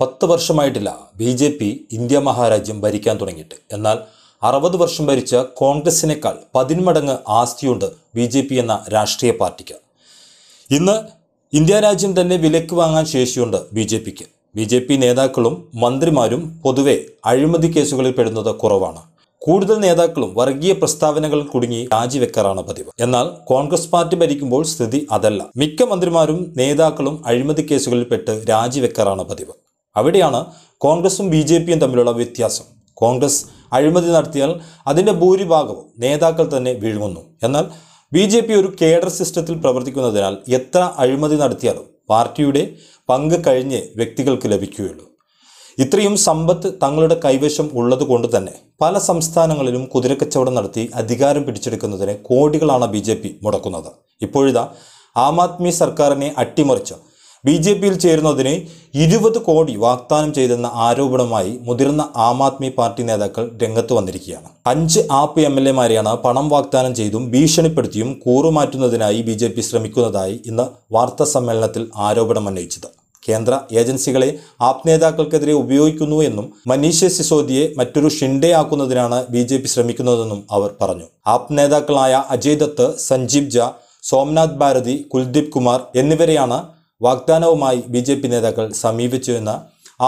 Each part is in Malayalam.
പത്ത് വർഷമായിട്ടില്ല ബി ജെ പി ഇന്ത്യ മഹാരാജ്യം ഭരിക്കാൻ തുടങ്ങിയിട്ട് എന്നാൽ അറുപത് വർഷം ഭരിച്ച കോൺഗ്രസിനേക്കാൾ പതിന്മടങ്ങ് ആസ്തിയുണ്ട് ബി ജെ പി എന്ന രാഷ്ട്രീയ പാർട്ടിക്ക് ഇന്ന് ഇന്ത്യ രാജ്യം തന്നെ വിലക്ക് വാങ്ങാൻ ശേഷിയുണ്ട് ബി ജെ പിക്ക് ബി ജെ പി നേതാക്കളും മന്ത്രിമാരും പൊതുവെ അഴിമതി കേസുകളിൽ പെടുന്നത് കുറവാണ് കൂടുതൽ നേതാക്കളും വർഗീയ പ്രസ്താവനകൾ കുടുങ്ങി രാജിവെക്കാറാണ് പതിവ് എന്നാൽ കോൺഗ്രസ് പാർട്ടി ഭരിക്കുമ്പോൾ സ്ഥിതി അതല്ല മിക്ക മന്ത്രിമാരും നേതാക്കളും അഴിമതി കേസുകളിൽ പെട്ട് രാജിവെക്കാറാണ് പതിവ് അവിടെയാണ് കോൺഗ്രസും ബി ജെ പിയും തമ്മിലുള്ള വ്യത്യാസം കോൺഗ്രസ് അഴിമതി നടത്തിയാൽ അതിൻ്റെ ഭൂരിഭാഗവും നേതാക്കൾ തന്നെ വിഴുങ്ങുന്നു എന്നാൽ ബി ജെ പി ഒരു കേഡർ സിസ്റ്റത്തിൽ പ്രവർത്തിക്കുന്നതിനാൽ എത്ര അഴിമതി നടത്തിയാലും പാർട്ടിയുടെ പങ്ക് കഴിഞ്ഞ് വ്യക്തികൾക്ക് ലഭിക്കുകയുള്ളൂ ഇത്രയും സമ്പത്ത് തങ്ങളുടെ കൈവശം ഉള്ളതുകൊണ്ട് തന്നെ പല സംസ്ഥാനങ്ങളിലും കുതിരക്കച്ചവടം നടത്തി അധികാരം പിടിച്ചെടുക്കുന്നതിന് കോടികളാണ് ബി മുടക്കുന്നത് ഇപ്പോഴിതാ ആം ആദ്മി സർക്കാരിനെ അട്ടിമറിച്ച ബി ജെ പിയിൽ ചേരുന്നതിന് ഇരുപത് കോടി വാഗ്ദാനം ചെയ്തെന്ന ആരോപണമായി മുതിർന്ന ആം ആദ്മി പാർട്ടി നേതാക്കൾ രംഗത്ത് വന്നിരിക്കുകയാണ് അഞ്ച് ആപ്പ് എം എൽ എമാരെയാണ് പണം വാഗ്ദാനം ചെയ്തും ഭീഷണിപ്പെടുത്തിയും കൂറുമാറ്റുന്നതിനായി ബി ജെ പി ശ്രമിക്കുന്നതായി ഇന്ന് വാർത്താ സമ്മേളനത്തിൽ ആരോപണം ഉന്നയിച്ചത് കേന്ദ്ര ഏജൻസികളെ ആപ് നേതാക്കൾക്കെതിരെ ഉപയോഗിക്കുന്നു എന്നും മനീഷ് സിസോദിയെ മറ്റൊരു ഷിൻഡയാക്കുന്നതിനാണ് ബി ജെ പി ശ്രമിക്കുന്നതെന്നും അവർ പറഞ്ഞു ആപ് നേതാക്കളായ അജയ് ദത്ത് സഞ്ജീവ് ജ സോംനാഥ് ഭാരതി കുൽദീപ് കുമാർ എന്നിവരെയാണ് വാഗ്ദാനവുമായി ബി ജെ പി നേതാക്കൾ സമീപിച്ചുവെന്ന്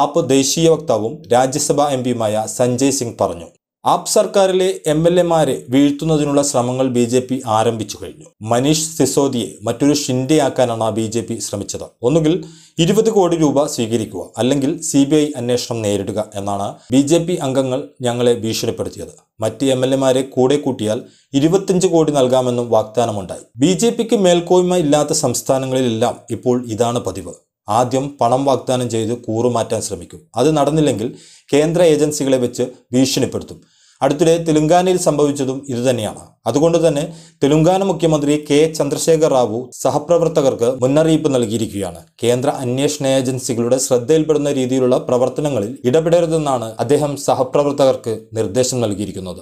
ആപ്പ് ദേശീയ വക്താവും രാജ്യസഭാ എം പിയുമായ സഞ്ജയ് സിംഗ് പറഞ്ഞു ആപ് സർക്കാരിലെ എം എൽ എമാരെ വീഴ്ത്തുന്നതിനുള്ള ശ്രമങ്ങൾ ബി ജെ പി ആരംഭിച്ചു കഴിഞ്ഞു മനീഷ് സിസോദിയെ മറ്റൊരു ഷിൻഡയാക്കാനാണ് ബി ജെ പി ശ്രമിച്ചത് ഒന്നുകിൽ ഇരുപത് കോടി രൂപ സ്വീകരിക്കുക അല്ലെങ്കിൽ സി ബി ഐ അന്വേഷണം നേരിടുക എന്നാണ് ബി ജെ പി അംഗങ്ങൾ ഞങ്ങളെ ഭീഷണിപ്പെടുത്തിയത് മറ്റ് എം എൽ എമാരെ കൂടെ കൂട്ടിയാൽ ഇരുപത്തിയഞ്ച് കോടി നൽകാമെന്നും വാഗ്ദാനമുണ്ടായി ബി ജെ പിക്ക് മേൽക്കോയ്മ ഇല്ലാത്ത സംസ്ഥാനങ്ങളിലെല്ലാം ഇപ്പോൾ ഇതാണ് പതിവ് ആദ്യം പണം വാഗ്ദാനം ചെയ്ത് കൂറുമാറ്റാൻ ശ്രമിക്കും അത് നടന്നില്ലെങ്കിൽ കേന്ദ്ര ഏജൻസികളെ വെച്ച് ഭീഷണിപ്പെടുത്തും അടുത്തിടെ തെലുങ്കാനയിൽ സംഭവിച്ചതും ഇതുതന്നെയാണ് അതുകൊണ്ട് തന്നെ തെലുങ്കാന മുഖ്യമന്ത്രി കെ ചന്ദ്രശേഖർ റാവു സഹപ്രവർത്തകർക്ക് മുന്നറിയിപ്പ് നൽകിയിരിക്കുകയാണ് കേന്ദ്ര അന്വേഷണ ഏജൻസികളുടെ ശ്രദ്ധയിൽപ്പെടുന്ന രീതിയിലുള്ള പ്രവർത്തനങ്ങളിൽ ഇടപെടരുതെന്നാണ് അദ്ദേഹം സഹപ്രവർത്തകർക്ക് നിർദ്ദേശം നൽകിയിരിക്കുന്നത്